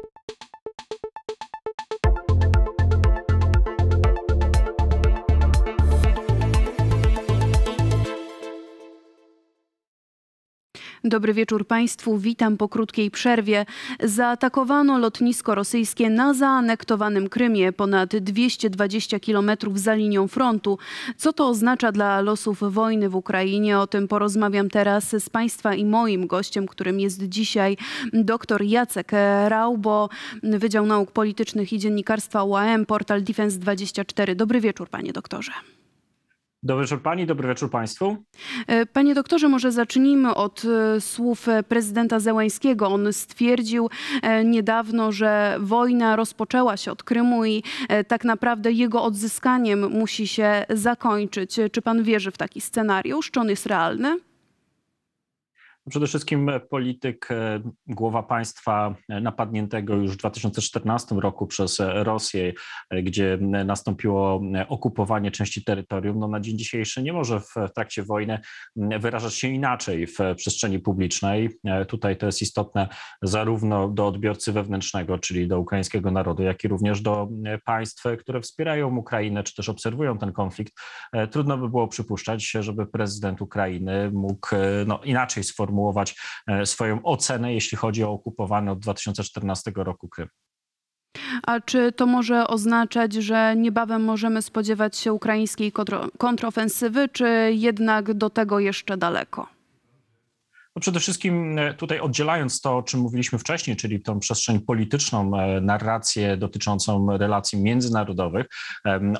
Thank you. Dobry wieczór Państwu, witam po krótkiej przerwie. Zaatakowano lotnisko rosyjskie na zaanektowanym Krymie, ponad 220 kilometrów za linią frontu. Co to oznacza dla losów wojny w Ukrainie? O tym porozmawiam teraz z Państwa i moim gościem, którym jest dzisiaj dr Jacek Raubo, Wydział Nauk Politycznych i Dziennikarstwa UAM, portal Defense24. Dobry wieczór Panie doktorze. Dobry wieczór Pani, dobry wieczór Państwu. E, panie doktorze, może zacznijmy od e, słów e, prezydenta Zełańskiego. On stwierdził niedawno, że wojna rozpoczęła się od Krymu i tak naprawdę jego odzyskaniem musi się zakończyć. Czy Pan wierzy w taki scenariusz? Czy on jest realny? Przede wszystkim e, polityk, e, głowa państwa e, napadniętego już w 2014 roku przez Rosję, gdzie nastąpiło okupowanie części terytorium, no na dzień dzisiejszy nie może w trakcie wojny wyrażać się inaczej w przestrzeni publicznej. Tutaj to jest istotne zarówno do odbiorcy wewnętrznego, czyli do ukraińskiego narodu, jak i również do państw, które wspierają Ukrainę czy też obserwują ten konflikt. Trudno by było przypuszczać, żeby prezydent Ukrainy mógł no, inaczej sformułować, sformułować e, swoją ocenę, jeśli chodzi o okupowany od 2014 roku Krym. A czy to może oznaczać, że niebawem możemy spodziewać się ukraińskiej kontrofensywy, czy jednak do tego jeszcze daleko? No przede wszystkim e, tutaj oddzielając to, o czym mówiliśmy wcześniej, czyli tą przestrzeń polityczną, e, narrację dotyczącą relacji międzynarodowych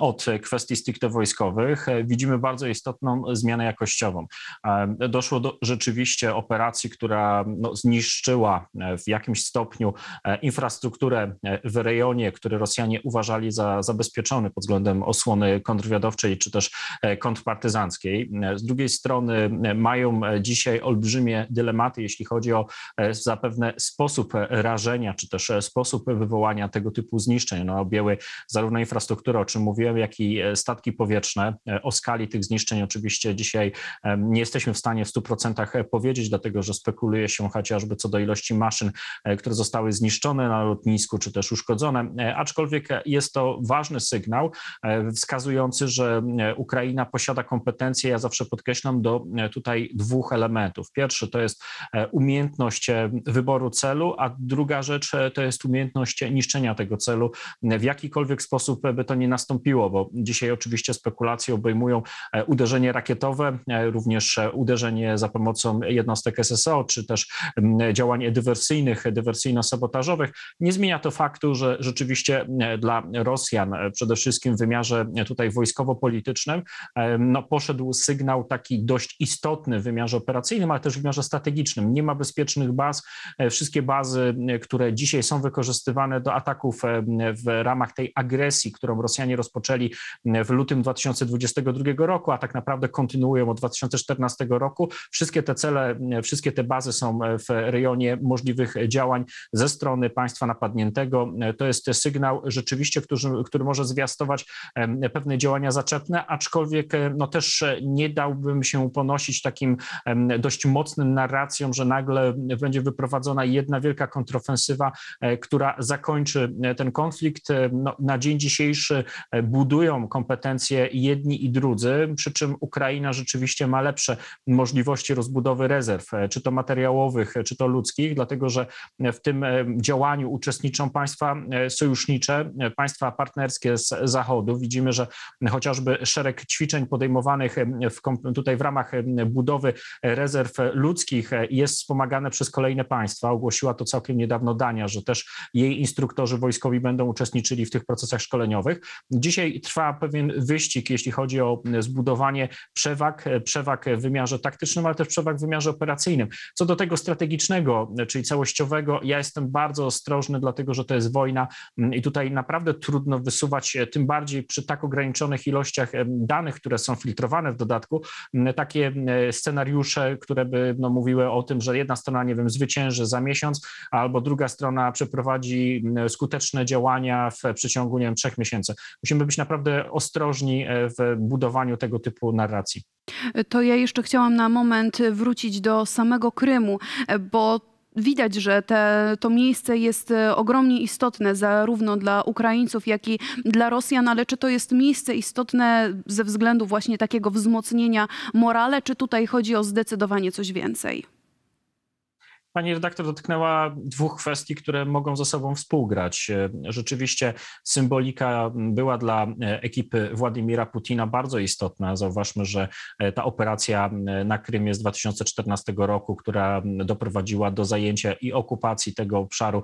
od kwestii stricte wojskowych, e, widzimy bardzo istotną zmianę jakościową. Doszło do rzeczywiście operacji, która no, zniszczyła w jakimś stopniu infrastrukturę w rejonie, który Rosjanie uważali za zabezpieczony pod względem osłony kontrwywiadowczej czy też kontrpartyzanckiej. Z drugiej strony mają dzisiaj olbrzymie dylematy, jeśli chodzi o e, zapewne sposób e, rażenia, czy też e, sposób wywołania tego typu zniszczeń. No, objęły zarówno infrastrukturę, o czym mówiłem, jak i statki powietrzne. O skali tych zniszczeń oczywiście dzisiaj nie jesteśmy w stanie w 100% powiedzieć, dlatego że spekuluje się chociażby co do ilości maszyn, które zostały zniszczone na lotnisku, czy też uszkodzone. Aczkolwiek jest to ważny sygnał wskazujący, że Ukraina posiada kompetencje, ja zawsze podkreślam, do tutaj dwóch elementów. Pierwszy to to jest e, umiejętność e, wyboru celu, a druga rzecz e, to jest umiejętność niszczenia tego celu w jakikolwiek sposób by to nie nastąpiło, bo dzisiaj oczywiście spekulacje obejmują uderzenie rakietowe, również uderzenie za pomocą jednostek SSO, czy też działań dywersyjnych, dywersyjno-sabotażowych. Nie zmienia to faktu, że rzeczywiście dla Rosjan, przede wszystkim w wymiarze tutaj wojskowo-politycznym, no, poszedł sygnał taki dość istotny w wymiarze operacyjnym, ale też w wymiarze obszarze strategicznym. Nie ma bezpiecznych baz. E, wszystkie bazy, e, które dzisiaj są wykorzystywane do ataków e, w ramach tej agresji, którą Rosjanie rozpoczęli w lutym 2022 roku, a tak naprawdę kontynuują od 2014 roku, wszystkie te cele, wszystkie te bazy są w rejonie możliwych działań ze strony państwa napadniętego. To jest sygnał rzeczywiście, który, który może zwiastować pewne działania zaczepne, aczkolwiek no też nie dałbym się ponosić takim dość mocnym narracją, że nagle będzie wyprowadzona jedna wielka kontrofensywa, e, która zakończy e, ten konflikt. E, no, na dzień dzisiejszy budują kompetencje jedni i drudzy, przy czym Ukraina rzeczywiście ma lepsze możliwości rozbudowy rezerw, czy to materiałowych, czy to ludzkich, dlatego że w tym działaniu uczestniczą państwa sojusznicze, państwa partnerskie z Zachodu. Widzimy, że chociażby szereg ćwiczeń podejmowanych w, tutaj w ramach budowy rezerw ludzkich, ludzkich e, jest wspomagane przez kolejne państwa. Ogłosiła to całkiem niedawno Dania, że też jej instruktorzy wojskowi będą uczestniczyli w tych procesach szkoleniowych. Dzisiaj trwa pewien wyścig, jeśli chodzi o zbudowanie przewag, e, przewag w wymiarze taktycznym, ale też przewag w wymiarze operacyjnym. Co do tego strategicznego, e, czyli całościowego, ja jestem bardzo ostrożny, dlatego że to jest wojna i tutaj naprawdę trudno wysuwać, tym bardziej przy tak ograniczonych ilościach danych, które są filtrowane w dodatku, takie scenariusze, które by no, będą mówiły o tym, że jedna strona, nie wiem, zwycięży za miesiąc, albo druga strona przeprowadzi mm, skuteczne działania w przeciągu, nie wiem, trzech miesięcy. Musimy być naprawdę ostrożni e, w budowaniu tego typu narracji. To ja jeszcze chciałam na moment wrócić do samego Krymu, e, bo widać, że te, to miejsce jest e, ogromnie istotne zarówno dla Ukraińców, jak i dla Rosjan, ale czy to jest miejsce istotne ze względu właśnie takiego wzmocnienia morale, czy tutaj chodzi o zdecydowanie coś więcej? Pani redaktor dotknęła dwóch kwestii, które mogą ze sobą współgrać. E, rzeczywiście symbolika była dla e, ekipy Władimira Putina bardzo istotna. Zauważmy, że e, ta operacja na Krymie z 2014 roku, która doprowadziła do zajęcia i okupacji tego obszaru,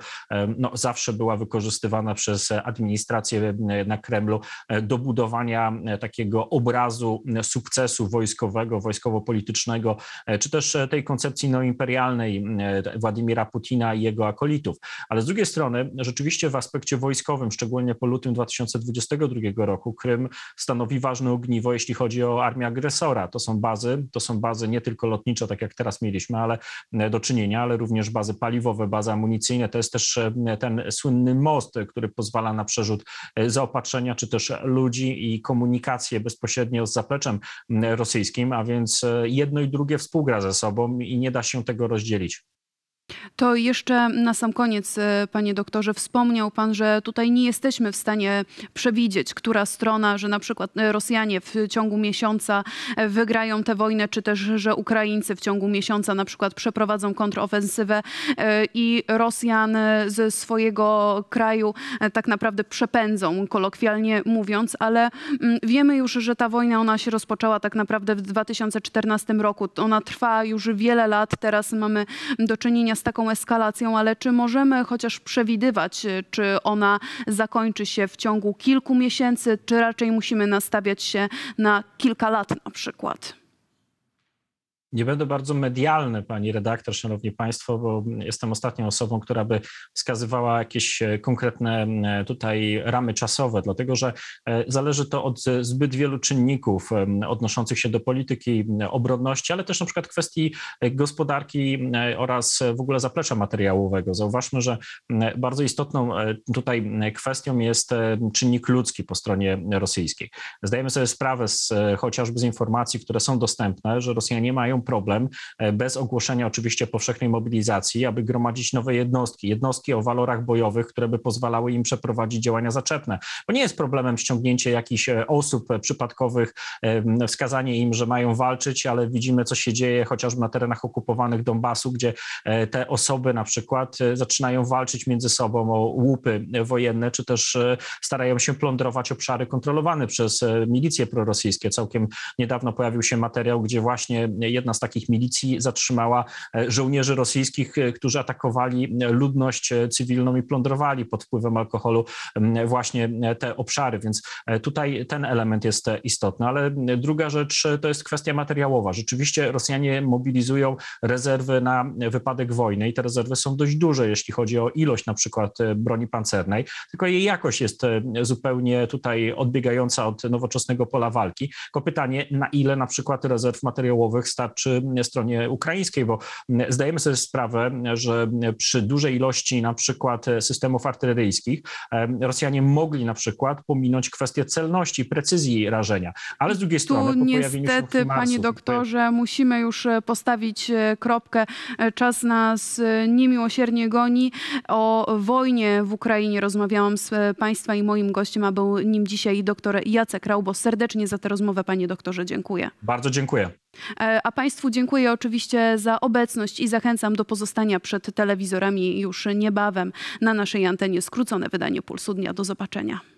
no, zawsze była wykorzystywana przez administrację na Kremlu do budowania takiego obrazu sukcesu wojskowego, wojskowo-politycznego, czy też tej koncepcji neoimperialnej E, Władimira Putina i jego akolitów. Ale z drugiej strony, rzeczywiście w aspekcie wojskowym, szczególnie po lutym 2022 roku, Krym stanowi ważne ogniwo, jeśli chodzi o armię agresora. To są bazy, to są bazy nie tylko lotnicze, tak jak teraz mieliśmy, ale e, do czynienia, ale również bazy paliwowe, bazy amunicyjne. To jest też e, ten słynny most, który pozwala na przerzut zaopatrzenia, czy też ludzi i komunikację bezpośrednio z zapleczem rosyjskim, a więc jedno i drugie współgra ze sobą i nie da się tego rozdzielić. To jeszcze na sam koniec, e, panie doktorze, wspomniał pan, że tutaj nie jesteśmy w stanie przewidzieć, która strona, że na przykład e, Rosjanie w ciągu miesiąca e, wygrają tę wojnę, czy też, że Ukraińcy w ciągu miesiąca na przykład przeprowadzą kontrofensywę i Rosjan ze swojego kraju tak naprawdę przepędzą, kolokwialnie mówiąc, ale mm, wiemy już, że ta wojna, ona się rozpoczęła tak naprawdę w 2014 roku. Ona trwa już wiele lat, teraz mamy do czynienia z taką taką eskalacją, ale czy możemy chociaż przewidywać, y, czy ona zakończy się w ciągu kilku miesięcy, czy raczej musimy nastawiać się na kilka lat na przykład? nie będę bardzo medialny, pani redaktor, szanowni państwo, bo jestem ostatnią osobą, która by wskazywała jakieś e, konkretne e, tutaj ramy czasowe, dlatego że e, zależy to od zbyt wielu czynników odnoszących się do polityki obronności, ale też na przykład kwestii gospodarki oraz w ogóle zaplecza materiałowego. Zauważmy, że bardzo istotną tutaj kwestią jest czynnik ludzki po stronie rosyjskiej. Zdajemy sobie sprawę z, chociażby z informacji, które są dostępne, że Rosjanie mają problem e, bez ogłoszenia oczywiście powszechnej mobilizacji, aby gromadzić nowe jednostki, jednostki o walorach bojowych, które by pozwalały im przeprowadzić działania zaczepne. Bo nie jest problemem ściągnięcie jakichś e, osób e, przypadkowych, wskazanie im, że mają walczyć, ale widzimy, co się dzieje chociażby na terenach okupowanych Donbasu, gdzie te osoby na przykład zaczynają walczyć między sobą o łupy wojenne, czy też starają się plądrować obszary kontrolowane przez milicje prorosyjskie. Całkiem niedawno pojawił się materiał, gdzie właśnie jedna jedna z takich milicji zatrzymała e, żołnierzy rosyjskich, e, którzy atakowali e, ludność cywilną i plądrowali pod wpływem alkoholu właśnie te obszary, więc tutaj ten element jest istotny. Ale druga rzecz to jest kwestia materiałowa. Rzeczywiście Rosjanie mobilizują rezerwy na wypadek wojny i te rezerwy są dość duże, jeśli chodzi o ilość na przykład broni pancernej, tylko jej jakość jest zupełnie tutaj odbiegająca od nowoczesnego pola walki. Tylko pytanie, na ile na przykład rezerw materiałowych starczy czy stronie ukraińskiej, bo zdajemy sobie sprawę, że przy dużej ilości na przykład systemów artyleryjskich e, Rosjanie mogli na przykład pominąć kwestię celności, precyzji rażenia. Ale z drugiej tu strony po niestety, się panie doktorze, musimy już e, postawić e, kropkę. Czas nas niemiłosiernie goni. O wojnie w Ukrainie rozmawiałam z państwa i moim gościem, a był nim dzisiaj dr Jacek Raubo. Serdecznie za tę rozmowę, panie doktorze, dziękuję. Bardzo dziękuję. E, a Państwu dziękuję oczywiście za obecność i zachęcam do pozostania przed telewizorami już niebawem na naszej antenie skrócone wydanie Pulsu Dnia. Do zobaczenia.